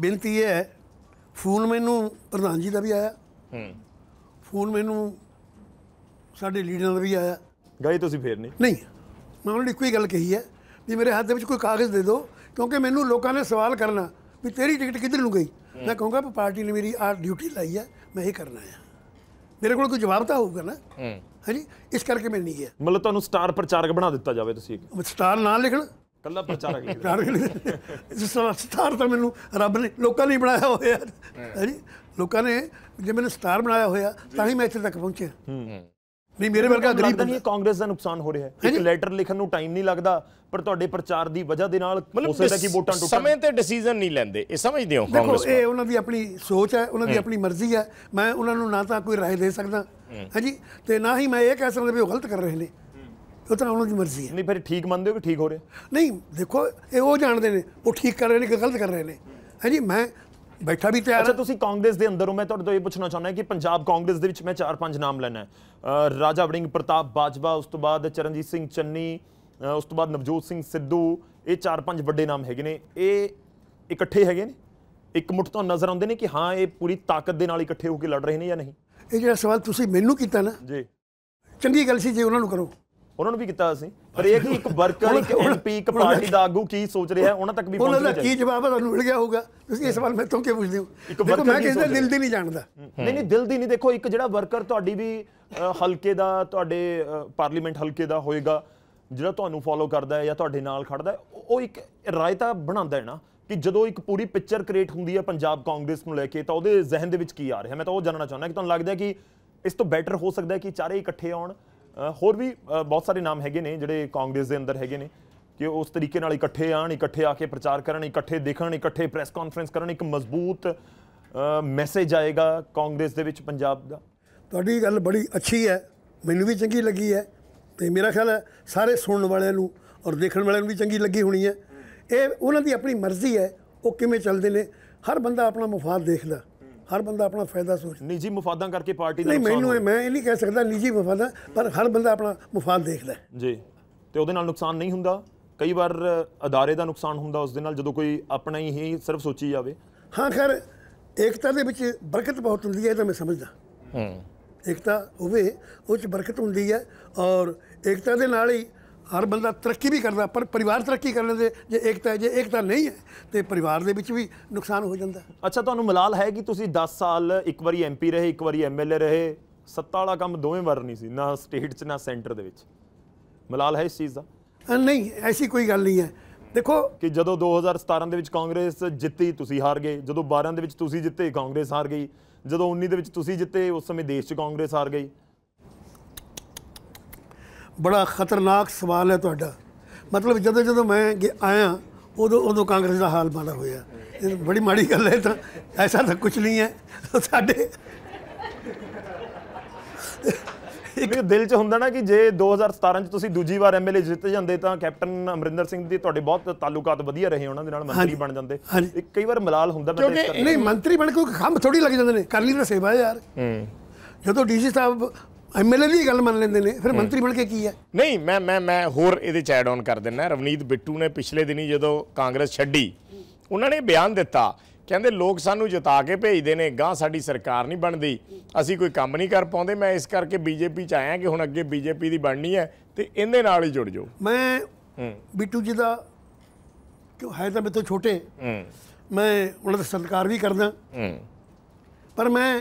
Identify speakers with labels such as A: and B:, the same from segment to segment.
A: ਬੇਨਤੀ ਇਹ ਹੈ ਫੋਨ ਮੈਨੂੰ ਪ੍ਰਧਾਨ ਜੀ ਦਾ ਵੀ ਆਇਆ ਹੂੰ ਫੋਨ ਮੈਨੂੰ ਸਾਡੇ ਲੀਡਰਾਂ ਦਾ ਵੀ ਆਇਆ
B: ਗਾਈ ਤੁਸੀਂ ਫੇਰ ਨਹੀਂ
A: ਨਹੀਂ ਮੈਂ ਉਹਨਾਂ ਨੂੰ ਇੱਕੋ ਹੀ ਗੱਲ ਕਹੀ ਹੈ ਵੀ ਮੇਰੇ ਹੱਥ ਦੇ ਵਿੱਚ ਕੋਈ ਕਾਗਜ਼ ਦੇ ਦਿਓ ਕਿਉਂਕਿ ਮੈਨੂੰ ਲੋਕਾਂ ਨੇ ਸਵਾਲ ਕਰਨਾ ਵੀ ਤੇਰੀ ਟਿਕਟ ਕਿੱਧਰ ਨੂੰ ਗਈ ਮੈਂ ਕਹੂੰਗਾ ਪਾਰਟੀ ਨੇ ਮੇਰੀ ਆ ਡਿਊਟੀ ਲਾਈ ਹੈ ਮੈਂ ਇਹ ਕਰਨਾ ਹੈ ਮੇਰੇ ਕੋਲ ਕੋਈ ਜਵਾਬ ਤਾਂ ਹੋਊਗਾ ਨਾ ਹਾਂਜੀ ਇਸ ਕਰਕੇ ਮੈਂ ਨਹੀਂ ਗਿਆ
B: ਮਤਲਬ ਤੁਹਾਨੂੰ ਸਟਾਰ ਪ੍ਰਚਾਰਕ ਬਣਾ ਦਿੱਤਾ ਜਾਵੇ ਤੁਸੀਂ
A: ਸਟਾਰ ਨਾ ਲਿਖਣ ਕੱਲਾ ਪ੍ਰਚਾਰਕ ਲਈ ਪ੍ਰਚਾਰਕ ਲਈ ਜਿਸ ਤਰ੍ਹਾਂ ਸਟਾਰ ਤਾਂ ਮੈਨੂੰ ਰੱਬ ਨੇ ਲੋਕਾਂ ਨੇ ਬਣਾਇਆ ਹੋਇਆ ਹੈ ਜੀ ਲੋਕਾਂ ਨੇ ਜੇ ਮੈਨੂੰ ਸਟਾਰ ਬਣਾਇਆ ਹੋਇਆ ਤਾਂ ਹੀ ਮੈਂ ਇੱਥੇ ਤੱਕ ਪਹੁੰਚਿਆ ਨਹੀਂ ਮੇਰੇ ਵਰਗਾ ਗਰੀਬ ਨਹੀਂ ਕਾਂਗਰਸ ਦਾ ਨੁਕਸਾਨ ਹੋ ਰਿਹਾ ਹੈ ਇੱਕ ਲੈਟਰ ਲਿਖਣ
B: ਨੂੰ ਟਾਈਮ ਨਹੀਂ ਲੱਗਦਾ ਪਰ ਤੁਹਾਡੇ ਪ੍ਰਚਾਰ ਦੀ ਵਜ੍ਹਾ ਦੇ ਨਾਲ ਹੋ ਸਕਦਾ ਕਿ ਵੋਟਾਂ ਟੁੱਟ ਸਮੇਂ ਤੇ ਡਿਸੀਜਨ ਨਹੀਂ ਲੈਂਦੇ
C: ਇਹ ਸਮਝਦੇ ਹੋ ਕਾਂਗਰਸ ਦੇਖੋ
A: ਇਹ ਉਹਨਾਂ ਦੀ ਆਪਣੀ ਸੋਚ ਹੈ ਉਹਨਾਂ ਦੀ ਆਪਣੀ ਮਰਜ਼ੀ ਹੈ ਮੈਂ ਉਹਨਾਂ ਨੂੰ ਨਾ ਤਾਂ ਕੋਈ رائے ਦੇ ਸਕਦਾ ਹਾਂਜੀ ਤੇ ਨਾ ਹੀ ਮੈਂ ਇਹ ਕਹਿ ਸਕਦਾ ਵੀ ਉਹ ਗਲਤ ਕਰ ਰਹੇ ਨੇ ਉਹ ਤਾਂ ਉਹਨਾਂ ਦੀ ਮਰਜ਼ੀ ਹੈ ਨਹੀਂ ਫਿਰ ਠੀਕ ਮੰਨਦੇ ਹੋ ਕਿ ਠੀਕ ਹੋ ਰਿਹਾ ਨਹੀਂ ਦੇਖੋ ਇਹ ਉਹ ਜਾਣਦੇ ਨੇ ਉਹ ਠੀਕ ਕਰ ਰਹੇ ਨੇ ਕਿ ਗਲਤ ਕਰ ਰਹੇ ਨੇ
B: ਹਾਂਜੀ ਮੈਂ ਬੈਠਾ ਵੀ ਤਿਆਰ ਅੱਛਾ ਤੁਸੀਂ ਕਾਂਗਰਸ ਦੇ ਅੰਦਰ ਹੋ ਮੈਂ ਤੁਹਾਡੇ ਤੋਂ ਇਹ ਪੁੱਛਣਾ ਚਾਹੁੰਦਾ ਕਿ ਪੰਜਾਬ ਕਾਂਗਰਸ ਦੇ ਵਿੱਚ ਮੈਂ 4-5 ਨਾਮ ਲੈਣਾ ਹੈ ਰਾਜਾ ਵੜਿੰਗ ਪ੍ਰਤਾਪ ਬਾਜਵਾ ਉਸ ਤੋਂ ਬਾਅਦ ਚਰਨਜੀਤ ਸਿੰਘ ਚੰਨੀ ਉਸ ਤੋਂ ਬਾਅਦ ਨਵਜੋਤ ਸਿੰਘ ਸਿੱਧੂ ਇਹ 4-5 ਵੱਡੇ ਨਾਮ ਹੈਗੇ ਨੇ ਇਹ ਇਕੱਠੇ ਹੈਗੇ ਨੇ ਇੱਕ ਮੁੱਠ ਤੋਂ ਨਜ਼ਰ ਆਉਂਦੇ ਨੇ ਕਿ ਹਾਂ ਇਹ ਪੂਰੀ ਤਾਕਤ ਦੇ ਨਾਲ ਇਕੱਠੇ ਹੋ ਕੇ ਲੜ ਰਹੇ ਨੇ ਜਾਂ ਨਹੀਂ
A: ਇਹ ਜਿਹੜਾ ਸਵਾਲ ਤੁਸੀਂ ਮੈਨੂੰ ਕੀਤਾ ਨਾ
B: ਜੀ ਚੰਗੀ ਗੱਲ ਸੀ ਜੇ ਉਹਨਾਂ ਨੂੰ ਕਰੋ ਉਹਨਾਂ ਨੂੰ ਵੀ ਕੀਤਾ ਅਸੀਂ ਪਰ ਇਹ ਕਿ ਇੱਕ ਵਰਕਰ ਇੱਕ ਐਮਪੀ ਇੱਕ ਪਾਰਟੀ ਦਾ ਆਗੂ ਕੀ ਸੋਚ ਰਿਹਾ ਹੈ ਉਹਨਾਂ ਤੱਕ ਵੀ ਪਹੁੰਚ ਚਾਹੀਦਾ ਉਹਨਾਂ ਦਾ ਕੀ ਜਵਾਬ
A: ਤੁਹਾਨੂੰ ਮਿਲ ਗਿਆ ਹੋਊਗਾ ਤੁਸੀਂ ਇਹ ਸਵਾਲ ਮੈਥੋਂ ਤੋਂ ਕਿਉਂ ਪੁੱਛਦੇ ਹੋ ਦੇਖੋ ਮੈਂ ਕਿਸੇ ਦਾ ਦਿਲ ਦੀ ਨਹੀਂ ਜਾਣਦਾ ਨਹੀਂ ਨਹੀਂ ਦਿਲ ਦੀ ਨਹੀਂ ਦੇਖੋ ਇੱਕ ਜਿਹੜਾ
B: ਵਰਕਰ ਤੁਹਾਡੀ ਵੀ ਹਲਕੇ ਦਾ ਤੁਹਾਡੇ ਪਾਰਲੀਮੈਂਟ ਹਲਕੇ ਦਾ ਹੋਏਗਾ ਜਿਹੜਾ ਤੁਹਾਨੂੰ ਫੋਲੋ ਕਰਦਾ ਹੈ ਜਾਂ ਤੁਹਾਡੇ ਨਾਲ ਖੜਦਾ ਹੈ ਉਹ ਇੱਕ ਰਾਇਤਾ ਬਣਾਉਂਦਾ ਹੈ ਨਾ ਕਿ ਜਦੋਂ ਇੱਕ ਪੂਰੀ ਪਿਕਚਰ ਕ੍ਰੀਏਟ ਹੁੰਦੀ ਹੈ ਪੰਜਾਬ ਕਾਂਗਰਸ ਨੂੰ ਲੈ ਕੇ ਤਾਂ ਉਹਦੇ ਜ਼ਿਹਨ ਦੇ ਵਿੱਚ ਕੀ ਆ ਰਿਹਾ ਮੈਂ ਤਾਂ ਉਹ ਜਾਣਨਾ ਚਾਹੁੰਦਾ ਕਿ ਤੁਹਾਨੂੰ ਲੱਗਦਾ ਕਿ ਇਸ ਤੋਂ ਬੈਟਰ ਹੋ ਸਕਦਾ ਹੈ ਕਿ ਚਾਰੇ ਇਕੱਠੇ ਆਉਣ ਹੋਰ ਵੀ ਬਹੁਤ ਸਾਰੇ ਨਾਮ ਹੈਗੇ ਨੇ ਜਿਹੜੇ ਕਾਂਗਰਸ ਦੇ ਅੰਦਰ ਹੈਗੇ ਨੇ ਕਿ ਉਸ ਤਰੀਕੇ ਨਾਲ ਇਕੱਠੇ ਆਣ ਇਕੱਠੇ ਆ ਕੇ ਪ੍ਰਚਾਰ ਕਰਨ ਇਕੱਠੇ ਦੇਖਣ ਇਕੱਠੇ ਪ੍ਰੈਸ ਕਾਨਫਰੰਸ ਕਰਨ ਇੱਕ ਮਜ਼ਬੂਤ ਮੈਸੇਜ ਆਏਗਾ ਕਾਂਗਰਸ ਦੇ ਵਿੱਚ ਪੰਜਾਬ ਦਾ
A: ਤੁਹਾਡੀ ਗੱਲ ਬੜੀ ਅੱਛੀ ਹੈ ਮੈਨੂੰ ਵੀ ਚੰਗੀ ਲੱਗੀ ਹੈ ਤੇ ਮੇਰਾ ਖਿਆਲ ਹੈ ਸਾਰੇ ਸੁਣਨ ਵਾਲਿਆਂ ਨੂੰ ਔਰ ਦੇਖਣ ਵਾਲਿਆਂ ਨੂੰ ਵੀ ਚੰਗੀ ਲੱਗੀ ਹੋਣੀ ਹੈ ਇਹ ਉਹਨਾਂ ਦੀ ਆਪਣੀ ਮਰਜ਼ੀ ਹੈ ਉਹ ਕਿਵੇਂ ਚੱਲਦੇ ਨੇ ਹਰ ਬੰਦਾ ਆਪਣਾ ਮਫਾਦ ਦੇਖਦਾ ਹਰ ਬੰਦਾ ਆਪਣਾ ਫਾਇਦਾ ਸੋਚਦਾ
B: ਨਿੱਜੀ ਮਫਾਦਾਂ ਕਰਕੇ ਪਾਰਟੀ ਦਾ ਨਹੀਂ ਮੈਨੂੰ
A: ਮੈਂ ਇਹ ਨਹੀਂ ਕਹਿ ਸਕਦਾ ਨਿੱਜੀ ਮਫਾਦਾਂ ਪਰ ਹਰ ਬੰਦਾ ਆਪਣਾ ਮਫਾਦ ਦੇਖਦਾ
B: ਜੀ ਤੇ ਉਹਦੇ ਨਾਲ ਨੁਕਸਾਨ ਨਹੀਂ ਹੁੰਦਾ ਕਈ ਵਾਰ ਅਦਾਰੇ ਦਾ ਨੁਕਸਾਨ ਹੁੰਦਾ ਉਸ ਦੇ ਨਾਲ ਜਦੋਂ ਕੋਈ ਆਪਣਾ ਹੀ ਸਿਰਫ ਸੋਚੀ
A: ਜਾਵੇ ਹਾਂ ਖੈਰ ਇਕਤਾ ਦੇ ਵਿੱਚ ਬਰਕਤ ਬਹੁਤ ਹੁੰਦੀ ਹੈ ਤਾਂ ਮੈਂ ਸਮਝਦਾ ਹੂੰ ਇਕਤਾ ਹੋਵੇ ਉਹ ਚ ਬਰਕਤ ਹੁੰਦੀ ਹੈ ਔਰ ਇਕਤਾ ਦੇ ਨਾਲ ਹੀ ਹਰ ਬੰਦਾ ਤਰੱਕੀ ਵੀ ਕਰਦਾ ਪਰ ਪਰਿਵਾਰ ਤਰੱਕੀ ਕਰਨ ਦੇ ਜੇ ਇਕਤਾ ਜੇ ਇਕਤਾ ਨਹੀਂ ਹੈ ਤੇ ਪਰਿਵਾਰ ਦੇ ਵਿੱਚ ਵੀ ਨੁਕਸਾਨ ਹੋ ਜਾਂਦਾ
B: ਅੱਛਾ ਤੁਹਾਨੂੰ ਮਲਾਲ ਹੈ ਕਿ ਤੁਸੀਂ 10 ਸਾਲ ਇੱਕ ਵਾਰੀ ਐਮਪੀ ਰਹੇ ਇੱਕ ਵਾਰੀ ਐਮਐਲਏ ਰਹੇ ਸੱਤਾ ਵਾਲਾ ਕੰਮ ਦੋਵੇਂ ਵਾਰ ਨਹੀਂ ਸੀ ਨਾ ਸਟੇਟ 'ਚ ਨਾ ਸੈਂਟਰ ਦੇ ਵਿੱਚ ਮਲਾਲ ਹੈ ਇਸ ਚੀਜ਼ ਦਾ ਨਹੀਂ ਐਸੀ ਕੋਈ ਗੱਲ ਨਹੀਂ ਹੈ ਦੇਖੋ ਕਿ ਜਦੋਂ 2017 ਦੇ ਵਿੱਚ ਕਾਂਗਰਸ ਜਿੱਤੀ ਤੁਸੀਂ ਹਾਰ ਗਏ ਜਦੋਂ 12 ਦੇ ਵਿੱਚ ਤੁਸੀਂ ਜਿੱਤੇ ਕਾਂਗਰਸ ਹਾਰ ਗਈ ਜਦੋਂ 19 ਦੇ ਵਿੱਚ ਤੁਸੀਂ ਜਿੱਤੇ ਉਸ ਸਮੇਂ ਦੇਸ਼ 'ਚ
A: ਕਾਂਗਰਸ ਹਾਰ ਗਈ ਬੜਾ ਖਤਰਨਾਕ ਸਵਾਲ ਹੈ ਤੁਹਾਡਾ ਮਤਲਬ ਜਦੋਂ ਜਦੋਂ ਮੈਂ ਆਇਆ ਉਦੋਂ ਉਦੋਂ ਕਾਂਗਰਸ ਦਾ ਹਾਲ ਬਣਾ ਹੋਇਆ ਇਹ ਬੜੀ ਮਾੜੀ ਗੱਲ ਹੈ ਤਾਂ ਐਸਾ ਤਾਂ ਕੁਝ ਨਹੀਂ ਹੈ ਸਾਡੇ
B: ਇੱਕ ਦਿਲ 'ਚ ਹੁੰਦਾ ਨਾ ਕਿ ਜੇ 2017 'ਚ ਤੁਸੀਂ ਦੂਜੀ ਵਾਰ ਐਮਐਲਏ ਜਿੱਤ ਜਾਂਦੇ ਤਾਂ ਕੈਪਟਨ ਅਮਰਿੰਦਰ ਸਿੰਘ ਦੀ ਤੁਹਾਡੇ ਬਹੁਤ ਤਾਲੁਕਾਤ ਵਧੀਆ ਰਹੇ ਉਹਨਾਂ ਦੇ ਨਾਲ ਮੰਤਰੀ ਬਣ ਜਾਂਦੇ ਇੱਕ ਕਈ ਵਾਰ ਮਲਾਲ ਹੁੰਦਾ ਮੈਂ ਕਿਉਂਕਿ ਨਹੀਂ
A: ਮੰਤਰੀ ਬਣ ਕੇ ਕੋਈ ਖੰਭ ਥੋੜੀ ਲੱਗ ਜਾਂਦੇ ਨੇ ਕਰ ਲਈ ਤਾਂ ਸੇਵਾ ਯਾਰ ਹੂੰ ਜਦੋਂ ਡੀਸੀ ਸਾਹਿਬ ਐਮਐਲਏ ਦੀ ਗੱਲ ਮੰਨ ਲੈਂਦੇ ਨੇ ਫਿਰ ਮੰਤਰੀ ਬਣ ਕੇ ਕੀ ਹੈ ਨਹੀਂ ਮੈਂ ਮੈਂ ਮੈਂ ਹੋਰ
C: ਇਹਦੇ ਚ ਐਡ ਆਨ ਕਰ ਦਿੰਦਾ ਰਵਨੀਤ ਬਿੱਟੂ ਨੇ ਪਿਛਲੇ ਦਿਨੀ ਜਦੋਂ ਕਾਂਗਰਸ ਛੱਡੀ ਉਹਨਾਂ ਨੇ ਬਿਆਨ ਦਿੱਤਾ ਕਹਿੰਦੇ ਲੋਕ ਸਾਨੂੰ ਜਿਤਾ ਕੇ ਭੇਜਦੇ ਨੇ ਗਾਂ ਸਾਡੀ ਸਰਕਾਰ ਨਹੀਂ ਬਣਦੀ ਅਸੀਂ ਕੋਈ ਕੰਮ ਨਹੀਂ ਕਰ ਪਾਉਂਦੇ ਮੈਂ ਇਸ ਕਰਕੇ ਬੀਜੇਪੀ ਚ ਆਇਆ ਕਿ ਹੁਣ ਅੱਗੇ ਬੀਜੇਪੀ ਦੀ ਬਣਨੀ ਹੈ ਤੇ ਇਹਦੇ ਨਾਲ ਹੀ ਜੁੜ ਜਾਓ
A: ਮੈਂ ਬਿੱਟੂ ਜੀ ਦਾ ਕਿਉਂ ਹੈ ਤਾਂ ਮੇਰੇ ਤੋਂ ਛੋਟੇ ਮੈਂ ਉਹਨਾਂ ਦਾ ਸਤਿਕਾਰ ਵੀ ਕਰਦਾ ਪਰ ਮੈਂ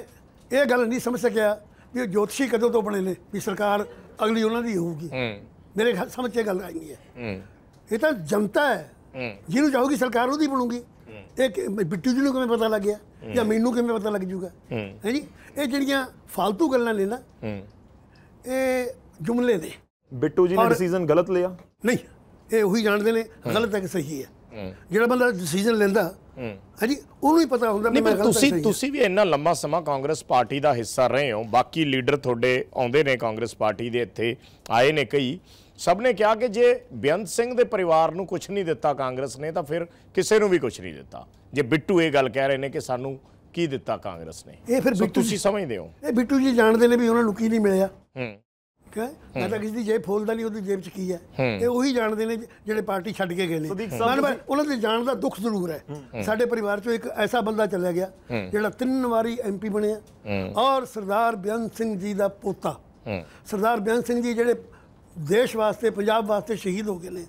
A: ਇਹ ਗੱਲ ਨਹੀਂ ਸਮਝ ਸਕਿਆ ਵੀ ਜੋਤਸ਼ੀ ਕਦੋਂ ਤੋਂ ਬਣੇ ਨੇ ਵੀ ਸਰਕਾਰ ਅਗਲੀ ਉਹਨਾਂ ਦੀ ਹੋਊਗੀ ਮੇਰੇ ਖਿਆਲ ਸਮਝ ਚ ਗੱਲ ਆਈ ਨਹੀਂ ਹੈ ਇਹ ਤਾਂ ਜਨਤਾ ਹੈ ਜਿਹਨੂੰ ਚਾਹੋਗੀ ਸਰਕਾਰ ਉਹਦੀ ਬਣੂਗੀ ਇਹ ਬਿੱਟੂ ਜੀ ਨੂੰ ਕਿਵੇਂ ਪਤਾ ਲੱਗਿਆ ਜਾਂ ਮੈਨੂੰ ਕਿਵੇਂ ਪਤਾ ਲੱਗ ਜੂਗਾ ਹੈ ਜੀ ਇਹ ਜਿਹੜੀਆਂ ਫालतू ਗੱਲਾਂ ਨੇ ਨਾ ਇਹ ਜੁਮਲੇ ਨੇ
B: ਬਿੱਟੂ ਜੀ ਨੇ ਡਿਸੀਜਨ ਗਲਤ ਲਿਆ
A: ਨਹੀਂ ਇਹ ਉਹੀ ਜਾਣਦੇ ਨੇ ਗਲਤ ਹੈ ਕਿ ਸਹੀ ਹੈ ਜਿਹੜਾ ਬੰਦਾ ਡਿਸੀਜਨ ਲੈਂਦਾ ਹਾਂਜੀ ਉਹਨੂੰ ਹੀ ਪਤਾ ਹੁੰਦਾ ਨਹੀਂ ਤੁਸੀਂ ਤੁਸੀਂ
C: ਵੀ ਇੰਨਾ ਲੰਮਾ ਸਮਾਂ ਕਾਂਗਰਸ ਪਾਰਟੀ ਦਾ ਹਿੱਸਾ ਰਹੇ ਹੋ ਬਾਕੀ ਲੀਡਰ ਤੁਹਾਡੇ ਆਉਂਦੇ ਨੇ ਕਾਂਗਰਸ ਪਾਰਟੀ ਦੇ ਇੱਥੇ ਆਏ ਨੇ ਕਈ ਸਭ ਨੇ ਕਿਹਾ ਕਿ ਜੇ ਬਿਆੰਤ ਸਿੰਘ ਦੇ ਪਰਿਵਾਰ ਨੂੰ ਕੁਝ ਨਹੀਂ ਦਿੱਤਾ ਕਾਂਗਰਸ ਨੇ ਤਾਂ ਫਿਰ ਕਿਸੇ ਨੂੰ ਵੀ ਕੁਝ ਨਹੀਂ ਦਿੱਤਾ ਜੇ ਬਿੱਟੂ ਇਹ ਗੱਲ ਕਹਿ ਰਹੇ ਨੇ ਕਿ ਸਾਨੂੰ ਕੀ ਦਿੱਤਾ ਕਾਂਗਰਸ ਨੇ ਇਹ ਫਿਰ ਤੁਸੀਂ ਸਮਝਦੇ ਹੋ
A: ਇਹ ਬਿੱਟੂ ਜੀ ਜਾਣਦੇ ਨੇ ਵੀ ਉਹਨਾਂ ਨੂੰ ਕੀ ਨਹੀਂ ਮਿਲਿਆ ਹੂੰ ਮੈਂ ਤਾਂ ਕਿਸੇ ਦੀ ਜੇਬ ਫੋਲਦਾ ਨਹੀਂ ਉਹਦੀ ਜੇਬ 'ਚ ਕੀ ਹੈ ਤੇ ਉਹੀ ਜਾਣਦੇ ਨੇ ਜਿਹੜੇ ਪਾਰਟੀ ਛੱਡ ਕੇ ਗਏ ਨੇ ਮੈਂ ਉਹਨਾਂ ਦੇ ਜਾਣ ਦਾ ਦੁੱਖ ਜ਼ਰੂਰ ਹੈ ਸਾਡੇ ਪਰਿਵਾਰ 'ਚੋਂ ਇੱਕ ਐਸਾ ਬੰਦਾ ਚੱਲਿਆ ਗਿਆ ਜਿਹੜਾ ਤਿੰਨ ਵਾਰੀ ਐਮਪੀ ਬਣਿਆ ਔਰ ਸਰਦਾਰ ਬਿਆਨ ਸਿੰਘ ਜੀ ਦਾ ਪੋਤਾ ਸਰਦਾਰ ਬਿਆਨ ਸਿੰਘ ਜੀ ਜਿਹੜੇ ਦੇਸ਼ ਵਾਸਤੇ ਪੰਜਾਬ ਵਾਸਤੇ ਸ਼ਹੀਦ ਹੋ ਗਏ ਨੇ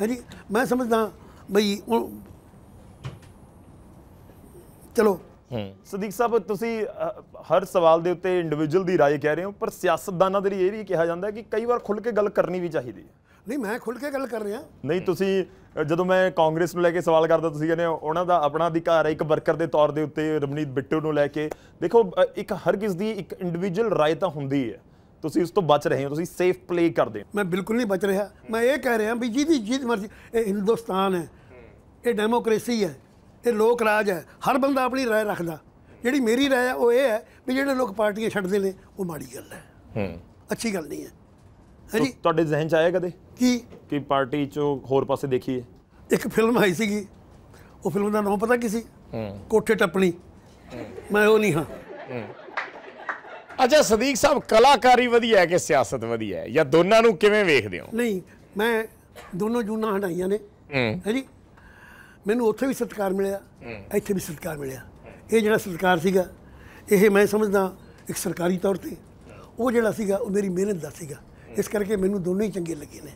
A: ਹਾਂਜੀ ਮੈਂ ਸਮਝਦਾ ਬਈ
B: ਚਲੋ ਸਦੀਕ ਸਾਹਿਬ ਤੁਸੀਂ ਹਰ ਸਵਾਲ ਦੇ ਉੱਤੇ ਇੰਡੀਵਿਜੂਅਲ ਦੀ رائے ਕਹਿ ਰਹੇ ਹੋ ਪਰ ਸਿਆਸਤਦਾਨਾਂ ਦੇ ਲਈ ਇਹ ਵੀ ਕਿਹਾ ਜਾਂਦਾ ਕਿ ਕਈ ਵਾਰ ਖੁੱਲ ਕੇ ਗੱਲ ਕਰਨੀ ਵੀ ਚਾਹੀਦੀ ਹੈ
A: ਨਹੀਂ ਮੈਂ ਖੁੱਲ ਕੇ ਗੱਲ ਕਰ ਰਿਹਾ
B: ਨਹੀਂ ਤੁਸੀਂ ਜਦੋਂ ਮੈਂ ਕਾਂਗਰਸ ਨੂੰ ਲੈ ਕੇ ਸਵਾਲ ਕਰਦਾ ਤੁਸੀਂ ਕਹਿੰਦੇ ਹੋ ਉਹਨਾਂ ਦਾ ਆਪਣਾ ਅਧਿਕਾਰ ਹੈ ਇੱਕ ਵਰਕਰ ਦੇ ਤੌਰ ਦੇ ਉੱਤੇ ਰਮਨੀਤ ਬਿੱਟੂ ਨੂੰ ਲੈ ਕੇ ਦੇਖੋ ਇੱਕ ਹਰ ਕਿਸ ਦੀ ਇੱਕ ਇੰਡੀਵਿਜੂਅਲ رائے ਤਾਂ ਹੁੰਦੀ ਹੈ ਤੁਸੀਂ ਉਸ ਤੋਂ ਬਚ ਰਹੇ ਹੋ ਤੁਸੀਂ ਸੇਫ ਪਲੇ ਕਰਦੇ ਹੋ
A: ਮੈਂ ਬਿਲਕੁਲ ਨਹੀਂ ਬਚ ਰਿਹਾ ਮੈਂ ਇਹ ਕਹਿ ਰਿਹਾ ਵੀ ਜਿਹਦੀ ਜਿਹਦੀ ਮਰਜ਼ੀ ਇਹ ਹਿੰਦੁਸਤਾਨ ਹੈ ਇਹ ਡੈਮੋਕ੍ਰੇਸੀ ਹੈ ਇਹ ਲੋਕ ਰਾਜ ਹੈ ਹਰ ਬੰਦਾ ਆਪਣੀ رائے ਰੱਖਦਾ ਜਿਹੜੀ ਮੇਰੀ رائے ਹੈ ਉਹ ਇਹ ਹੈ ਵੀ ਜਿਹੜੇ ਲੋਕ ਪਾਰਟੀਆਂ ਛੱਡਦੇ ਨੇ ਉਹ ਮਾੜੀ ਗੱਲ ਹੈ ਹੂੰ ਅੱਛੀ ਗੱਲ ਨਹੀਂ ਹੈ ਹਾਂਜੀ ਤੁਹਾਡੇ ਜ਼ਿਹਨ ਚ ਆਇਆ ਕਦੇ ਕੀ
B: ਕਿ ਪਾਰਟੀ ਚੋਂ ਹੋਰ ਪਾਸੇ ਦੇਖੀਏ
A: ਇੱਕ ਫਿਲਮ ਆਈ ਸੀਗੀ ਉਹ ਫਿਲਮ ਦਾ ਨਾਮ ਪਤਾ ਕੀ ਸੀ ਹੂੰ ਕੋਠੇ ਟੱਪਣੀ ਮੈਂ ਉਹ ਨਹੀਂ ਹਾਂ ਅੱਛਾ
C: ਸਦੀਕ ਸਾਹਿਬ ਕਲਾਕਾਰੀ ਵਧੀਆ ਹੈ ਕਿ ਸਿਆਸਤ ਵਧੀਆ ਹੈ ਜਾਂ ਦੋਨਾਂ ਨੂੰ ਕਿਵੇਂ ਵੇਖਦੇ ਹੋ
A: ਨਹੀਂ ਮੈਂ ਦੋਨੋਂ ਜੁਨਾ ਹਟਾਈਆਂ ਨੇ ਹਾਂਜੀ ਮੈਨੂੰ ਉੱਥੇ ਵੀ ਸਤਿਕਾਰ ਮਿਲਿਆ ਇੱਥੇ ਵੀ ਸਤਿਕਾਰ ਮਿਲਿਆ ਇਹ ਜਿਹੜਾ ਸਤਿਕਾਰ ਸੀਗਾ ਇਹ ਮੈਂ ਸਮਝਦਾ ਇੱਕ ਸਰਕਾਰੀ ਤੌਰ ਤੇ ਉਹ ਜਿਹੜਾ ਸੀਗਾ ਉਹ ਮੇਰੀ ਮਿਹਨਤ ਦਾ ਸੀਗਾ ਇਸ ਕਰਕੇ ਮੈਨੂੰ ਦੋਨੋਂ ਹੀ ਚੰਗੇ ਲੱਗੇ ਨੇ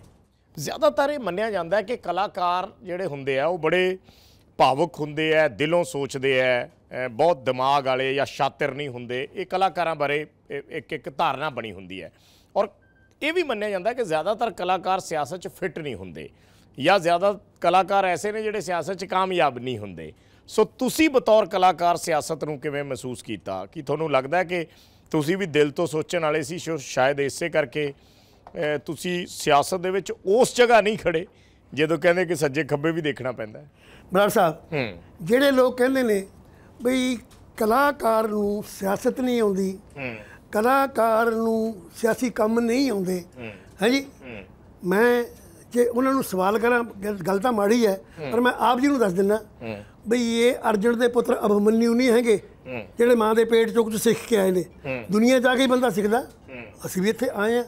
C: ਜ਼ਿਆਦਾਤਰ ਇਹ ਮੰਨਿਆ ਜਾਂਦਾ ਹੈ ਕਿ ਕਲਾਕਾਰ ਜਿਹੜੇ ਹੁੰਦੇ ਆ ਉਹ ਬੜੇ ਭਾਵੁਕ ਹੁੰਦੇ ਆ ਦਿਲੋਂ ਸੋਚਦੇ ਆ ਬਹੁਤ ਦਿਮਾਗ ਵਾਲੇ ਜਾਂ ਸ਼ਾਤਰ ਨਹੀਂ ਹੁੰਦੇ ਇਹ ਕਲਾਕਾਰਾਂ ਬਾਰੇ ਇੱਕ ਇੱਕ ਧਾਰਨਾ ਬਣੀ ਹੁੰਦੀ ਹੈ ਔਰ ਇਹ ਵੀ ਮੰਨਿਆ ਜਾਂਦਾ ਕਿ ਜ਼ਿਆਦਾਤਰ ਕਲਾਕਾਰ ਸਿਆਸਤ 'ਚ ਫਿੱਟ ਨਹੀਂ ਹੁੰਦੇ ਜਾਂ ਜ਼ਿਆਦਾ ਕਲਾਕਾਰ ਐਸੇ ਨੇ ਜਿਹੜੇ ਸਿਆਸਤ 'ਚ ਕਾਮਯਾਬ ਨਹੀਂ ਹੁੰਦੇ ਸੋ ਤੁਸੀਂ ਬਤੌਰ ਕਲਾਕਾਰ ਸਿਆਸਤ ਨੂੰ ਕਿਵੇਂ ਮਹਿਸੂਸ ਕੀਤਾ ਕਿ ਤੁਹਾਨੂੰ ਲੱਗਦਾ ਕਿ ਤੁਸੀਂ ਵੀ ਦਿਲ ਤੋਂ ਸੋਚਣ ਵਾਲੇ ਸੀ ਸ਼ਾਇਦ ਇਸੇ ਕਰਕੇ ਤੁਸੀਂ ਸਿਆਸਤ ਦੇ ਵਿੱਚ ਉਸ ਜਗ੍ਹਾ ਨਹੀਂ ਖੜੇ ਜਦੋਂ ਕਹਿੰਦੇ ਕਿ ਸੱਜੇ ਖੱਬੇ ਵੀ ਦੇਖਣਾ ਪੈਂਦਾ ਬਰਾਬਰ
A: ਬਰਾੜ ਸਾਹਿਬ ਜਿਹੜੇ ਲੋਕ ਕਹਿੰਦੇ ਨੇ ਬਈ ਕਲਾਕਾਰ ਨੂੰ ਸਿਆਸਤ ਨਹੀਂ ਆਉਂਦੀ ਕਲਾਕਾਰ ਨੂੰ ਸਿਆਸੀ ਕੰਮ ਨਹੀਂ ਆਉਂਦੇ ਹਾਂਜੀ ਮੈਂ ਜੇ ਉਹਨਾਂ ਨੂੰ ਸਵਾਲ ਕਰਾਂ ਗੱਲ ਤਾਂ ਮਾੜੀ ਹੈ ਪਰ ਮੈਂ ਆਪ ਜੀ ਨੂੰ ਦੱਸ ਦਿੰਦਾ ਬਈ ਇਹ ਅਰਜਨ ਦੇ ਪੁੱਤਰ ਅਭਮਨਿਉ ਨਹੀਂ ਹੈਗੇ ਜਿਹੜੇ ਮਾਂ ਦੇ ਪੇਟ ਚੋਂ ਕੁਝ ਸਿੱਖ ਕੇ ਆਏ ਨੇ ਦੁਨੀਆ ਜਾ ਕੇ ਬੰਦਾ ਸਿੱਖਦਾ ਅਸੀਂ ਵੀ ਇੱਥੇ ਆਏ ਆ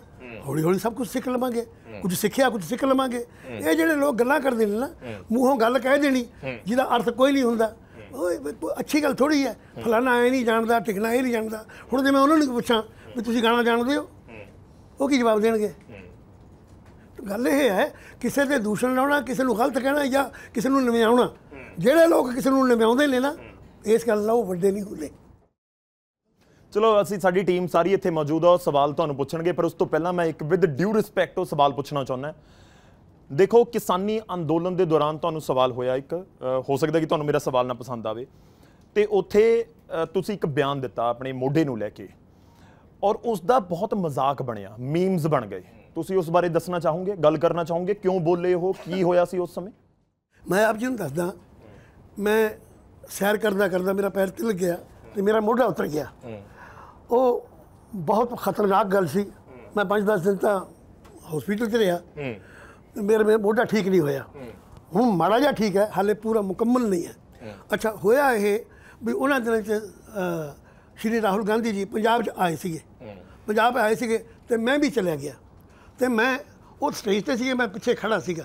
A: ਹੌਲੀ ਹੌਲੀ ਸਭ ਕੁਝ ਸਿੱਖ ਲਵਾਂਗੇ ਕੁਝ ਸਿੱਖਿਆ ਕੁਝ ਸਿੱਖ ਲਵਾਂਗੇ ਇਹ ਜਿਹੜੇ ਲੋਕ ਗੱਲਾਂ ਕਰਦੇ ਨੇ ਨਾ ਮੂੰਹੋਂ ਗੱਲ ਕਹਿ ਦੇਣੀ ਜਿਹਦਾ ਅਰਥ ਕੋਈ ਨਹੀਂ ਹੁੰਦਾ ਓਏ ਅੱਛੀ ਗੱਲ ਥੋੜੀ ਹੈ ਫਲਾਣਾ ਐ ਨਹੀਂ ਜਾਣਦਾ ਟਿਕਣਾ ਇਹ ਨਹੀਂ ਜਾਣਦਾ ਹੁਣ ਜੇ ਮੈਂ ਉਹਨਾਂ ਨੂੰ ਪੁੱਛਾਂ ਵੀ ਤੁਸੀਂ ਗਾਣਾ ਜਾਣਦੇ ਹੋ ਉਹ ਕੀ ਜਵਾਬ ਦੇਣਗੇ ਗੱਲ ਇਹ ਹੈ ਕਿਸੇ ਦੇ ਦੂਸ਼ਣ ਲਾਉਣਾ ਕਿਸੇ ਨੂੰ ਗਲਤ ਕਹਿਣਾ ਜਾਂ ਕਿਸੇ ਨੂੰ ਨਿਵਾਉਣਾ ਜਿਹੜੇ ਲੋਕ ਕਿਸੇ ਨੂੰ ਨਿਵਾਉਂਦੇ ਨੇ ਨਾ ਇਸ ਗੱਲ ਨਾਲ ਉਹ ਵੱਡੇ ਨਹੀਂ ਹੁੰਦੇ ਚਲੋ ਅਸੀਂ ਸਾਡੀ ਟੀਮ ਸਾਰੀ ਇੱਥੇ
B: ਮੌਜੂਦ ਆ ਸਵਾਲ ਤੁਹਾਨੂੰ ਪੁੱਛਣਗੇ ਪਰ ਉਸ ਤੋਂ ਪਹਿਲਾਂ ਮੈਂ ਇੱਕ ਵਿਦ ਡਿਊ ਰਿਸਪੈਕਟ ਉਹ ਸਵਾਲ ਪੁੱਛਣਾ ਚਾਹੁੰਦਾ ਦੇਖੋ ਕਿਸਾਨੀ ਅੰਦੋਲਨ ਦੇ ਦੌਰਾਨ ਤੁਹਾਨੂੰ ਸਵਾਲ ਹੋਇਆ ਇੱਕ ਹੋ ਸਕਦਾ ਕਿ ਤੁਹਾਨੂੰ ਮੇਰਾ ਸਵਾਲ ਨਾ ਪਸੰਦ ਆਵੇ ਤੇ ਉੱਥੇ ਤੁਸੀਂ ਇੱਕ ਬਿਆਨ ਦਿੱਤਾ ਆਪਣੇ ਮੋਢੇ ਨੂੰ ਲੈ ਕੇ ਔਰ ਉਸ ਦਾ ਬਹੁਤ ਮਜ਼ਾਕ ਬਣਿਆ ਮੀਮਸ ਬਣ ਗਏ ਤੁਸੀਂ ਉਸ ਬਾਰੇ ਦੱਸਣਾ ਚਾਹੋਗੇ ਗੱਲ ਕਰਨਾ ਚਾਹੋਗੇ ਕਿਉਂ
A: ਬੋਲੇ ਉਹ ਕੀ ਹੋਇਆ ਸੀ ਉਸ ਸਮੇਂ ਮੈਂ ਆਪ ਜੀ ਨੂੰ ਦੱਸਦਾ ਮੈਂ ਸੈਰ ਕਰਦਾ ਕਰਦਾ ਮੇਰਾ ਪੈਰ ਤਿਲ ਗਿਆ ਤੇ ਮੇਰਾ ਮੋਢਾ ਉਤਰ ਗਿਆ ਉਹ ਬਹੁਤ ਖਤਰਨਾਕ ਗੱਲ ਸੀ ਮੈਂ 5-10 ਦਿਨ ਤਾਂ ਹਸਪੀਟਲ 'ਚ ਰਿਹਾ ਮੇਰੇ ਮੇ ਮੋਢਾ ਠੀਕ ਨਹੀਂ ਹੋਇਆ ਹੁਣ ਮਾੜਾ ਜਿਹਾ ਠੀਕ ਹੈ ਹਾਲੇ ਪੂਰਾ ਮੁਕੰਮਲ ਨਹੀਂ ਹੈ ਅੱਛਾ ਹੋਇਆ ਇਹ ਵੀ ਉਹਨਾਂ ਦਿਨਾਂ 'ਚ ਸ਼੍ਰੀ ਰਾਹੁਲ ਗਾਂਧੀ ਜੀ ਪੰਜਾਬ 'ਚ ਆਏ ਸੀਗੇ ਪੰਜਾਬ ਆਏ ਸੀਗੇ ਤੇ ਮੈਂ ਵੀ ਚਲਿਆ ਗਿਆ ਤੇ ਮੈਂ ਉਹ ਸਟੇਜ ਤੇ ਸੀ ਮੈਂ ਪਿੱਛੇ ਖੜਾ ਸੀਗਾ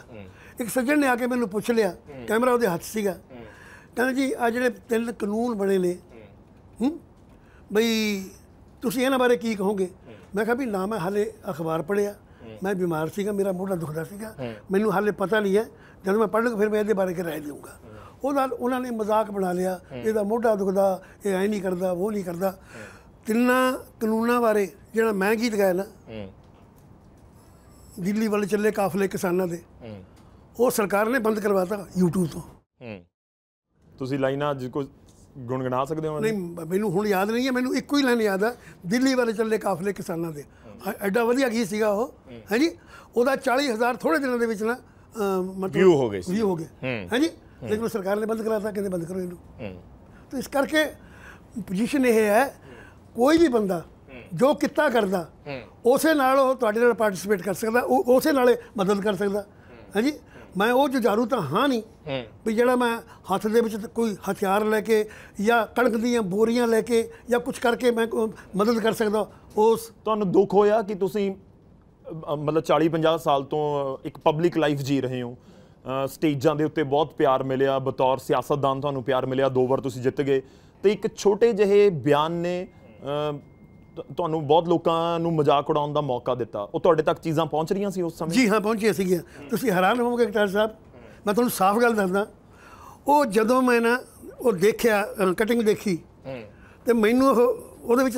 A: ਇੱਕ ਸੱਜਣ ਨੇ ਆ ਕੇ ਮੈਨੂੰ ਪੁੱਛ ਲਿਆ ਕੈਮਰਾ ਉਹਦੇ ਹੱਥ ਸੀਗਾ ਕਹਿੰਦਾ ਜੀ ਆ ਜਿਹੜੇ ਤਿੰਨ ਕਾਨੂੰਨ ਬਣੇ ਨੇ ਹੂੰ ਬਈ ਤੁਸੀਂ ਇਹਨਾਂ ਬਾਰੇ ਕੀ ਕਹੋਗੇ ਮੈਂ ਕਿਹਾ ਵੀ ਨਾ ਮੈਂ ਹਾਲੇ ਅਖਬਾਰ ਪੜਿਆ ਮੈਂ ਬਿਮਾਰ ਸੀਗਾ ਮੇਰਾ ਮੋਢਾ ਦੁਖਦਾ ਸੀਗਾ ਮੈਨੂੰ ਹਾਲੇ ਪਤਾ ਨਹੀਂ ਹੈ ਜਦੋਂ ਮੈਂ ਪੜ੍ਹ ਲਵਾਂ ਫਿਰ ਮੈਂ ਇਹਦੇ ਬਾਰੇ ਰਾਏ ਦੇਵਾਂਗਾ ਉਹ ਨਾਲ ਉਹਨਾਂ ਨੇ ਮਜ਼ਾਕ ਬਣਾ ਲਿਆ ਇਹਦਾ ਮੋਢਾ ਦੁਖਦਾ ਇਹ ਐ ਨਹੀਂ ਕਰਦਾ ਉਹ ਨਹੀਂ ਕਰਦਾ ਤਿੰਨਾਂ ਕਾਨੂੰਨਾਂ ਬਾਰੇ ਜਿਹੜਾ ਮੈਂ ਗੀਤ ਗਾਇਆ ਨਾ ਦਿੱਲੀ ਵੱਲ ਚੱਲੇ ਕਾਫਲੇ ਕਿਸਾਨਾਂ ਦੇ ਉਹ ਸਰਕਾਰ ਨੇ ਬੰਦ ਕਰਵਾਤਾ YouTube ਤੋਂ
B: ਤੁਸੀਂ ਲਾਈਨਾਂ ਜਿਸ ਗੁਣਗਣਾ ਸਕਦੇ ਹੋ ਨਹੀਂ
A: ਮੈਨੂੰ ਹੁਣ ਯਾਦ ਨਹੀਂ ਹੈ ਮੈਨੂੰ ਇੱਕੋ ਹੀ ਲਾਈਨ ਯਾਦ ਆ ਦਿੱਲੀ ਵੱਲ ਚੱਲੇ ਕਾਫਲੇ ਕਿਸਾਨਾਂ ਦੇ ਐਡਾ ਵਧੀਆ ਗੀਤ ਸੀਗਾ ਉਹ ਹਾਂਜੀ ਉਹਦਾ 40000 ਥੋੜੇ ਦਿਨਾਂ ਦੇ ਵਿੱਚ ਨਾ ਮਤਲਬ ਵੀ ਹੋ ਗਏ ਵੀ ਹੋ ਗਏ ਹਾਂਜੀ ਲੇਕਿਨ ਸਰਕਾਰ ਨੇ ਬੰਦ ਕਰਾਤਾ ਕਹਿੰਦੇ ਬੰਦ ਕਰੋ ਇਹਨੂੰ ਤਾਂ ਇਸ ਕਰਕੇ ਪੋਜੀਸ਼ਨ ਇਹ ਹੈ ਕੋਈ ਵੀ ਬੰਦਾ ਜੋ ਕਿੱਤਾ ਕਰਦਾ ਉਸੇ ਨਾਲ ਉਹ ਤੁਹਾਡੇ ਨਾਲ ਪਾਰਟਿਸਿਪੇਟ ਕਰ ਸਕਦਾ ਉਹ ਉਸੇ ਨਾਲ ਮਦਦ ਕਰ ਸਕਦਾ ਹਾਂਜੀ ਮੈਂ ਉਹ ਜੁਝਾਰੂ ਤਾਂ ਹਾਂ ਨਹੀਂ ਵੀ ਜਿਹੜਾ ਮੈਂ ਹੱਥ ਦੇ ਵਿੱਚ ਕੋਈ ਹਥਿਆਰ ਲੈ ਕੇ ਜਾਂ ਕਣਕ ਦੀਆਂ ਬੋਰੀਆਂ ਲੈ ਕੇ ਜਾਂ ਕੁਝ ਕਰਕੇ ਮੈਂ ਮਦਦ ਕਰ ਸਕਦਾ
B: ਉਸ ਤੁਹਾਨੂੰ ਦੁੱਖ ਹੋਇਆ ਕਿ ਤੁਸੀਂ ਮਤਲਬ 40 50 ਸਾਲ ਤੋਂ ਇੱਕ ਪਬਲਿਕ ਲਾਈਫ ਜੀ ਰਹੇ ਹੋ ਸਟੇਜਾਂ ਦੇ ਉੱਤੇ ਬਹੁਤ ਪਿਆਰ ਮਿਲਿਆ ਬਤੌਰ ਸਿਆਸਤਦਾਨ ਤੁਹਾਨੂੰ ਪਿਆਰ ਮਿਲਿਆ ਦੋ ਵਾਰ ਤੁਸੀਂ ਜਿੱਤ ਗਏ ਤੇ ਇੱਕ ਛੋਟੇ ਜਿਹੇ ਬਿਆਨ ਨੇ ਤੁਹਾਨੂੰ ਬਹੁਤ ਲੋਕਾਂ ਨੂੰ ਮਜ਼ਾਕ ਉਡਾਉਣ ਦਾ ਮੌਕਾ ਦਿੱਤਾ ਉਹ ਤੁਹਾਡੇ ਤੱਕ ਚੀਜ਼ਾਂ ਪਹੁੰਚ ਰਹੀਆਂ ਸੀ ਉਸ ਸਮੇਂ
A: ਜੀ ਹਾਂ ਪਹੁੰਚੀਆਂ ਸੀਗੀਆਂ ਤੁਸੀਂ ਹੈਰਾਨ ਹੋਵੋਗੇ ਡਾਕਟਰ ਸਾਹਿਬ ਮੈਂ ਤੁਹਾਨੂੰ ਸਾਫ਼ ਗੱਲ ਦੱਸਦਾ ਉਹ ਜਦੋਂ ਮੈਂ ਨਾ ਉਹ ਦੇਖਿਆ ਕਟਿੰਗ ਦੇਖੀ ਤੇ ਮੈਨੂੰ ਉਹ ਉਹਦੇ ਵਿੱਚ